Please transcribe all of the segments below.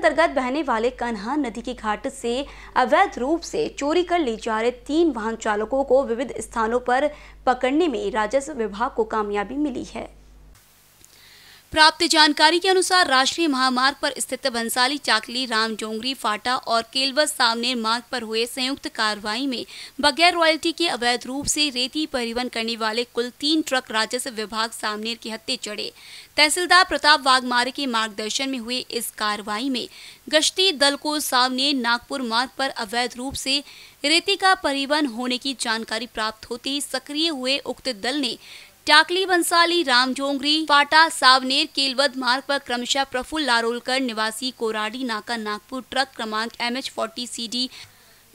अंतर्गत बहने वाले कन्हा नदी के घाट से अवैध रूप से चोरी कर ले जा रहे तीन वाहन चालकों को विविध स्थानों पर पकड़ने में राजस्व विभाग को कामयाबी मिली है प्राप्त जानकारी के अनुसार राष्ट्रीय महामार्ग पर स्थित भंसाली चाकली राम जोंगरी फाटा और केलवस सामने मार्ग पर हुए संयुक्त कार्रवाई में बगैर रॉयल्टी के अवैध रूप से रेती परिवहन करने वाले कुल तीन ट्रक राजस्व विभाग सामनेर के हत्ते चढ़े तहसीलदार प्रताप वाघमारे के मार्गदर्शन में हुए इस कार्रवाई में गश्ती दल को सामने नागपुर मार्ग पर अवैध रूप से रेती का परिवहन होने की जानकारी प्राप्त होते ही सक्रिय हुए उक्त दल ने टाकली बंसाली रामजोंगरी पाटा सावनेर केलवद मार्ग पर क्रमशः प्रफुल्ल लारोलकर निवासी कोराडी नाका नागपुर ट्रक क्रमांक M H forty C D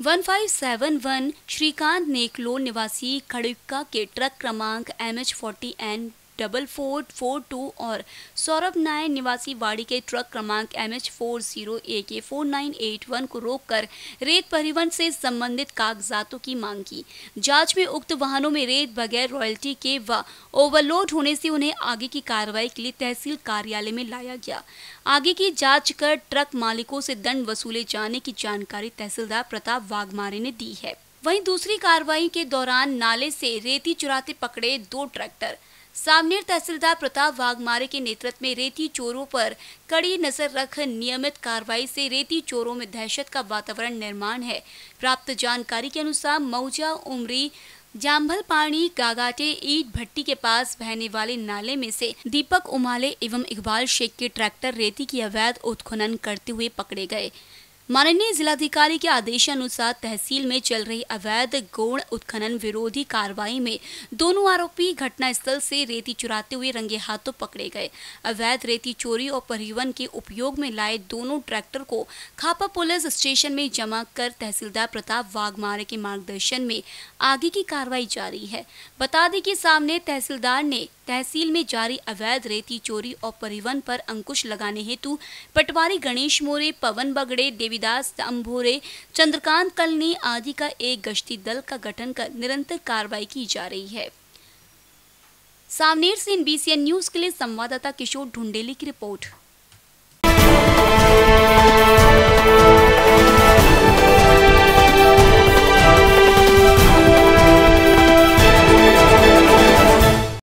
one five seven one Shrikant Neklo निवासी खड़का के ट्रक क्रमांक M H forty N double four four two और सौरभ नाय निवासी वाड़ी के ट्रक क्रमांक M H four zero A K four nine eight one को रोककर रेत परिवहन से संबंधित कागजातों की मांग की जांच में उक्त वाहनों में रेत बगैर रॉयल्टी के व ओवरलोड होने से उन्हें आगे की कार्रवाई के लिए तहसील कार्यालय में लाया गया आगे की जाँच कर ट्रक मालिकों से दंड वसूले जाने की जानकारी तहसीलदार प्रताप वाघमारे ने दी है वहीं दूसरी कार्रवाई के दौरान नाले से रेती चुराते पकड़े दो ट्रैक्टर सामनेर तहसीलदार प्रताप वाघमारे के नेतृत्व में रेती चोरों पर कड़ी नजर रख नियमित कार्रवाई से रेती चोरों में दहशत का वातावरण निर्माण है प्राप्त जानकारी के अनुसार मऊजा उमरी जाम्भल पानी गागाटे ईट भट्टी के पास बहने वाले नाले में से दीपक उमाले एवं इकबाल शेख के ट्रैक्टर रेती की अवैध उत्खनन करते हुए पकड़े गए माननीय जिलाधिकारी के आदेशानुसार तहसील में चल रही अवैध गौण उत्खनन विरोधी कार्रवाई में दोनों आरोपी घटनास्थल से रेती चुराते हुए रंगे हाथों पकड़े गए अवैध रेती चोरी और परिवहन के उपयोग में लाए दोनों ट्रैक्टर को खापा पुलिस स्टेशन में जमा कर तहसीलदार प्रताप वाघमारे के मार्गदर्शन में आगे की कार्रवाई जारी है बता दें कि सामने तहसीलदार ने तहसील में जारी अवैध रेती चोरी और परिवहन पर अंकुश लगाने हेतु पटवारी गणेश मोरे पवन बगड़े देवी रविदास अम्भोरे चंद्रकांत ने आदि का एक गश्ती दल का गठन कर निरंतर कार्रवाई की जा रही है सावनेर से इन न्यूज के लिए संवाददाता किशोर ढुंडेली की रिपोर्ट